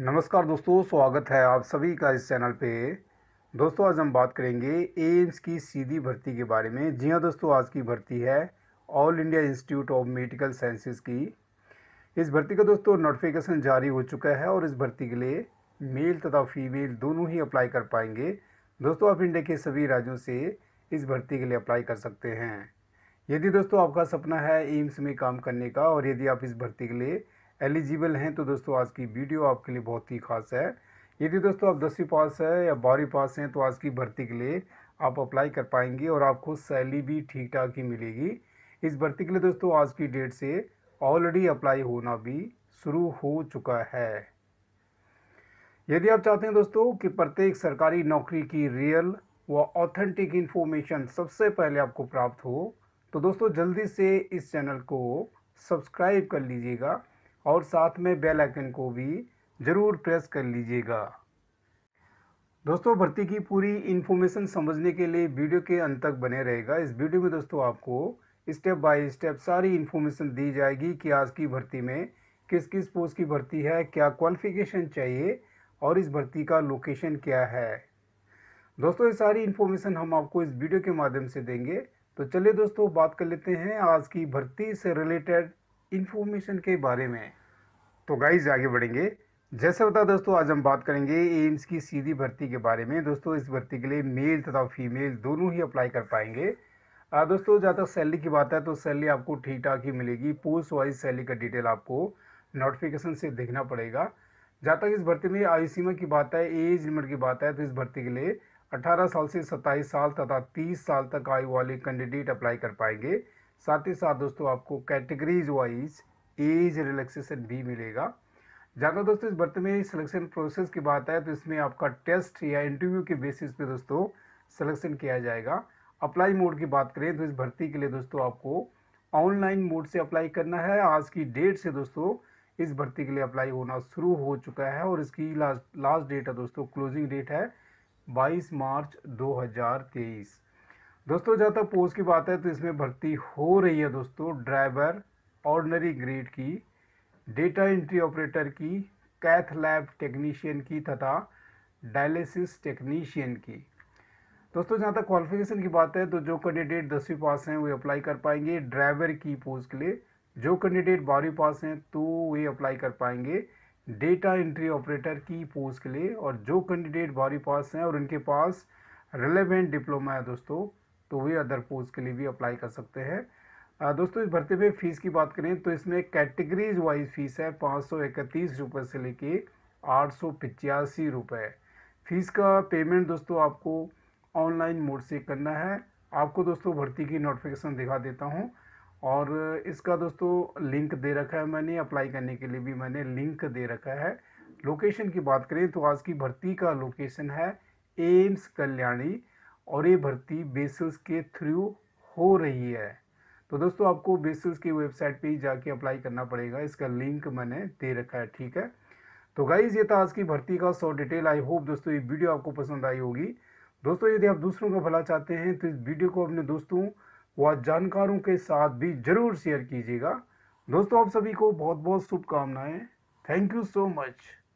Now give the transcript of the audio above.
नमस्कार दोस्तों स्वागत है आप सभी का इस चैनल पे दोस्तों आज हम बात करेंगे एम्स की सीधी भर्ती के बारे में जी हाँ दोस्तों आज की भर्ती है All India Institute of Medical Sciences की इस भर्ती का दोस्तों नोटिफिकेशन जारी हो चुका है और इस भर्ती के लिए मेल तथा फीमेल दोनों ही अप्लाई कर पाएंगे दोस्तों आप इंडिया के सभी राज्यों से इस भर्ती के लिए अप्लाई कर सकते हैं यदि दोस्तों आपका सपना है एम्स में काम करने का और यदि आप इस भर्ती के लिए एलिजिबल हैं तो दोस्तों आज की वीडियो आपके लिए बहुत ही खास है यदि दोस्तों आप दसवीं पास है या बारहवीं पास हैं तो आज की भर्ती के लिए आप अप्लाई कर पाएंगे और आपको सैलरी भी ठीक ठाक ही मिलेगी इस भर्ती के लिए दोस्तों आज की डेट से ऑलरेडी अप्लाई होना भी शुरू हो चुका है यदि आप चाहते हैं दोस्तों कि प्रत्येक सरकारी नौकरी की रियल व ऑथेंटिक इन्फॉर्मेशन सबसे पहले आपको प्राप्त हो तो दोस्तों जल्दी से इस चैनल को सब्सक्राइब कर लीजिएगा और साथ में बेल आइकन को भी ज़रूर प्रेस कर लीजिएगा दोस्तों भर्ती की पूरी इन्फॉर्मेशन समझने के लिए वीडियो के अंत तक बने रहेगा इस वीडियो में दोस्तों आपको स्टेप बाय स्टेप सारी इन्फॉर्मेशन दी जाएगी कि आज की भर्ती में किस किस पोस्ट की भर्ती है क्या क्वालिफिकेशन चाहिए और इस भर्ती का लोकेशन क्या है दोस्तों ये सारी इन्फॉर्मेशन हम आपको इस वीडियो के माध्यम से देंगे तो चलिए दोस्तों बात कर लेते हैं आज की भर्ती से रिलेटेड इन्फॉर्मेशन के बारे में तो गाइज आगे बढ़ेंगे जैसे बता दोस्तों आज हम बात करेंगे एम्स की सीधी भर्ती के बारे में दोस्तों इस भर्ती के लिए मेल तथा फीमेल दोनों ही अप्लाई कर पाएंगे आ, दोस्तों जहाँ तक सैलरी की बात है तो सैलरी आपको ठीक ठाक ही मिलेगी पोस्ट वाइज सैलरी का डिटेल आपको नोटिफिकेशन से देखना पड़ेगा जहाँ तक इस भर्ती में आयु सीमा की बात है एज लिमिट की बात है तो इस भर्ती के लिए 18 साल से 27 साल तथा 30 साल तक आयु वाले कैंडिडेट अप्लाई कर पाएंगे साथ ही साथ दोस्तों आपको कैटेगरीज वाइज एज रिलैक्सेशन भी मिलेगा ज़्यादा दोस्तों इस भर्ती में सिलेक्शन प्रोसेस की बात है तो इसमें आपका टेस्ट या इंटरव्यू के बेसिस पे दोस्तों सिलेक्शन किया जाएगा अप्लाई मोड की बात करें तो इस भर्ती के लिए दोस्तों आपको ऑनलाइन मोड से अप्लाई करना है आज की डेट से दोस्तों इस भर्ती के लिए अप्लाई होना शुरू हो चुका है और इसकी लास्ट लास्ट डेट है दोस्तों क्लोजिंग डेट है 22 मार्च 2023 दोस्तों जहाँ तक पोस्ट की बात है तो इसमें भर्ती हो रही है दोस्तों ड्राइवर ऑर्डनरी ग्रेड की डेटा एंट्री ऑपरेटर की कैथ लैब टेक्नीशियन की तथा डायलिसिस टेक्नीशियन की दोस्तों जहाँ तक क्वालिफिकेशन की बात है तो जो कैंडिडेट दसवीं पास हैं वे अप्लाई कर पाएंगे ड्राइवर की पोस्ट के लिए जो कैंडिडेट बारहवीं पास हैं तो वे अप्लाई कर पाएंगे डेटा एंट्री ऑपरेटर की पोस्ट के लिए और जो कैंडिडेट बारहवीं पास हैं और उनके पास रिलेवेंट डिप्लोमा है दोस्तों तो वे अदर पोस्ट के लिए भी अप्लाई कर सकते हैं दोस्तों इस भर्ती में फ़ीस की बात करें तो इसमें कैटेगरीज वाइज फ़ीस है पाँच सौ इकतीस रुपये से लेके आठ सौ पचासी रुपये फ़ीस का पेमेंट दोस्तों आपको ऑनलाइन मोड से करना है आपको दोस्तों भर्ती की नोटिफिकेशन दिखा देता हूँ और इसका दोस्तों लिंक दे रखा है मैंने अप्लाई करने के लिए भी मैंने लिंक दे रखा है लोकेशन की बात करें तो आज की भर्ती का लोकेशन है एम्स कल्याणी और ये भर्ती बेसिस के थ्रू हो रही है तो दोस्तों आपको बेसिस की वेबसाइट पे ही जाके अप्लाई करना पड़ेगा इसका लिंक मैंने दे रखा है ठीक है तो गाइज ये था आज की भर्ती का सौ डिटेल आई होप दोस्तों ये वीडियो आपको पसंद आई होगी दोस्तों यदि आप दूसरों का भला चाहते हैं तो इस वीडियो को अपने दोस्तों व जानकारों के साथ भी ज़रूर शेयर कीजिएगा दोस्तों आप सभी को बहुत बहुत शुभकामनाएं थैंक यू सो मच